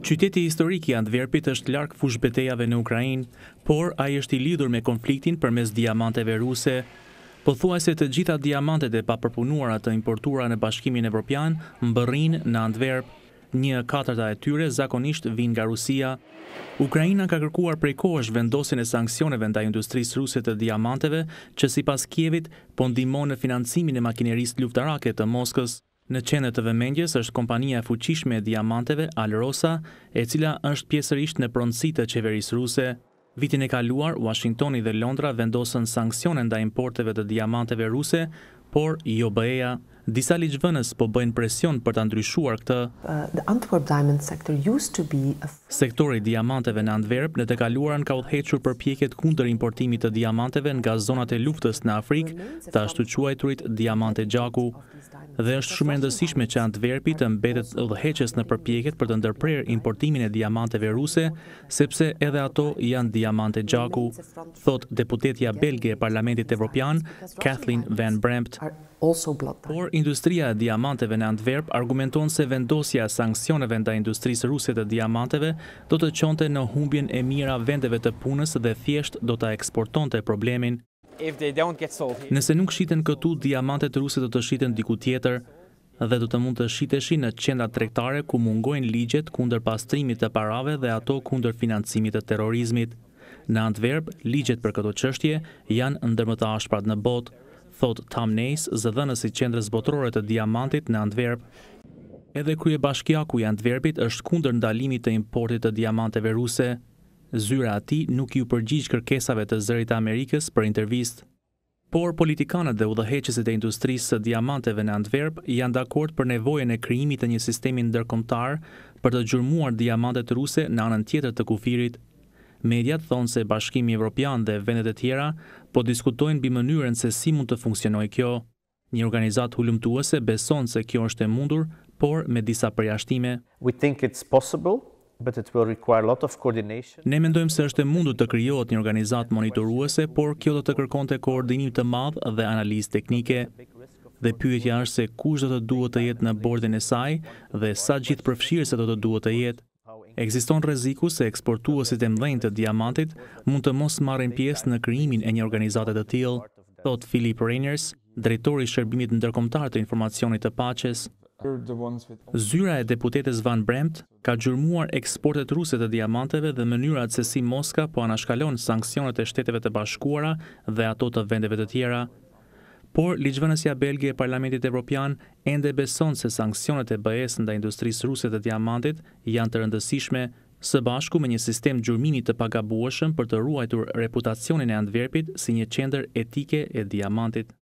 Qyteti historik i Antverpit është larkë fushbetejave në Ukrajin, por a i është i lidur me konfliktin për mes diamanteve ruse. Po thua se të gjitha diamantet e papërpunuara të importura në bashkimin evropian më bërin në Antverp. Një katërta e tyre zakonisht vinë nga Rusia. Ukrajina ka kërkuar prej kohësh vendosin e sankcioneve nda industrisë ruse të diamanteve që si pas Kjevit pondimon në financimin e makineristë luftarake të Moskës. Në qendër të vëmendjes është kompania e fuqishme e diamanteve Alrosa, e cila është pjesërisht në pronësitë të qeverisë ruse. Vitin e kaluar, Washingtoni dhe Londra vendosën sanksione ndaj importeve të diamanteve ruse, por jo BE-ja. Disa liqëvënës po bëjnë presion për të ndryshuar këtë. Uh, Sektori diamanteve në Antwerp në të kaluaran ka odhequr për pjeket kunder importimit të diamanteve nga zonat e luftës në Afrikë të ashtu quajturit diamante gjaku. Dhe është shumë rëndësishme që Antwerpi të mbetet odheqes në përpjeket për të ndërprer importimin e diamanteve ruse, sepse edhe ato janë diamante gjaku, thot deputetja belge e Parlamentit Evropian, Kathleen Van Brempt. Por industria e diamanteve në Antwerp argumenton se vendosja sankcioneve nda industrisë ruse të diamanteve do të qonte në humbjen e mira vendeve të punës dhe thjesht do të eksporton të problemin. Nëse nuk shiten këtu, diamante të ruse do të shiten diku tjetër dhe do të mund të shiteshi në qenda trektare ku mungojnë ligjet kunder pastrimit të parave dhe ato kunder financimit të terorizmit. Në antëverb, ligjet për këto qështje janë ndërmëta ashprat në botë thot Tam Nejs, zëdhënës i qendrës botërore të diamantit në Antwerp. Edhe krye bashkjaku i Antwerpit është kunder ndalimit të importit të diamanteve ruse. Zyra ati nuk ju përgjish kërkesave të zërit Amerikës për intervist. Por politikanët dhe udhëheqësit e industrisë të diamanteve në Antwerp janë dakord për nevojën e kryimit të një sistemi ndërkomtar për të gjurmuar diamantet ruse në anën tjetër të kufirit. Mediat thonë se bashkimi Evropian dhe vendet e tjera po diskutojnë mënyrën se si mund të funksionoj kjo. Një organizat hullum beson se kjo është e mundur, por me disa përjashtime. Ne mendojmë se është e mundur të krijohet një organizat monitoruese, por kjo do të kërkonte koordinim të madhë dhe analiz teknike. Dhe pyetja është se kush do të duhet të jetë në bordin e saj dhe sa gjithë përfshirëse do të duhet të jetë. Eksiston reziku se eksportuesit e mëdhenj të diamantit mund të mos marrin pjesë në krijimin e një organizate të tillë, thot Philip Reiners, drejtori i shërbimit ndërkombëtar të informacionit të paqes. Zyra e deputetes Van Brempt ka gjurmuar eksportet ruse të diamanteve dhe mënyrat se si Moska po anashkalon sankcionet e shteteve të bashkuara dhe ato të vendeve të tjera. Por, Ligjvënësja Belgje e Parlamentit Evropian ende beson se sankcionet e bëjes nda industrisë ruse të diamantit janë të rëndësishme së bashku me një sistem gjurmini të pagabuashëm për të ruajtur reputacionin e antverpit si një qender etike e diamantit.